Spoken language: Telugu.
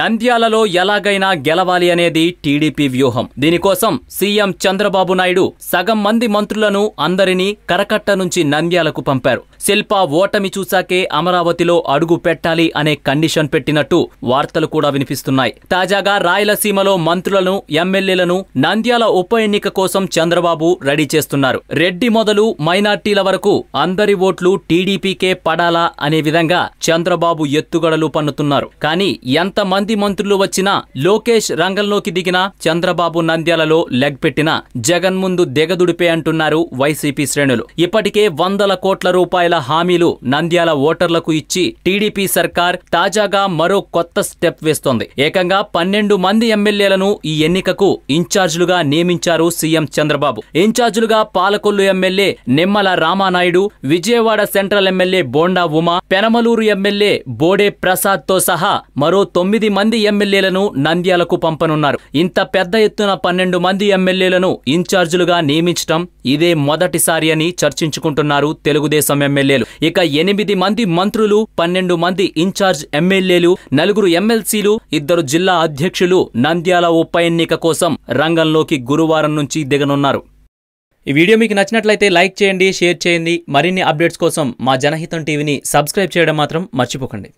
నంద్యాలలో ఎలాగైనా గెలవాలి అనేది టీడీపీ వ్యూహం దీనికోసం సీఎం చంద్రబాబు నాయుడు సగం మంది మంత్రులను అందరినీ కరకట్ట నుంచి నంద్యాలకు పంపారు శిల్ప ఓటమి చూశాకే అమరావతిలో అడుగు పెట్టాలి అనే కండిషన్ పెట్టినట్టు వార్తలు కూడా వినిపిస్తున్నాయి తాజాగా రాయలసీమలో మంత్రులను ఎమ్మెల్యేలను నంద్యాల ఉప ఎన్నిక కోసం చంద్రబాబు రెడీ చేస్తున్నారు రెడ్డి మొదలు మైనార్టీల వరకు అందరి ఓట్లు టీడీపీకే పడాలా అనే విధంగా చంద్రబాబు ఎత్తుగడలు పన్నుతున్నారు కానీ ఎంత మంది మంత్రులు వచ్చిన లోకేష్ రంగంలోకి దిగిన చంద్రబాబు నంద్యాలలో లెగ్ పెట్టిన జగన్ ముందు దిగదుడిపే అంటున్నారు వైసీపీ శ్రేణులు ఇప్పటికే వందల కోట్ల రూపాయల హామీలు నంద్యాల ఓటర్లకు ఇచ్చి టీడీపీ సర్కార్ తాజాగా మరో కొత్త స్టెప్ వేస్తోంది ఏకంగా పన్నెండు మంది ఎమ్మెల్యేలను ఈ ఎన్నికకు ఇన్ఛార్జులుగా నియమించారు సీఎం చంద్రబాబు ఇన్ఛార్జులుగా Palakollu MLA Nimmala Ramanaidu Vijayawada central MLA Bonda Uma Penamaluru MLA Bode Prasad తో సహా మరో తొమ్మిది తొమ్మిది మంది ఎమ్మెల్యేలను నంద్యాలకు పంపనున్నారు ఇంత పెద్ద ఎత్తున పన్నెండు మంది ఎమ్మెల్యేలను ఇన్ఛార్జీలుగా నియమించటం ఇదే మొదటిసారి అని చర్చించుకుంటున్నారు తెలుగుదేశం ఎమ్మెల్యేలు ఇక ఎనిమిది మంది మంత్రులు పన్నెండు మంది ఇన్ఛార్జ్ ఎమ్మెల్యేలు నలుగురు ఎమ్మెల్సీలు ఇద్దరు జిల్లా అధ్యక్షులు నంద్యాల ఉప ఎన్నిక కోసం రంగంలోకి గురువారం నుంచి దిగనున్నారు ఈ వీడియో మీకు నచ్చినట్లయితే లైక్ చేయండి షేర్ చేయండి మరిన్ని అప్డేట్స్ కోసం మా జనహితం టీవీని సబ్స్క్రైబ్ చేయడం మాత్రం మర్చిపోకండి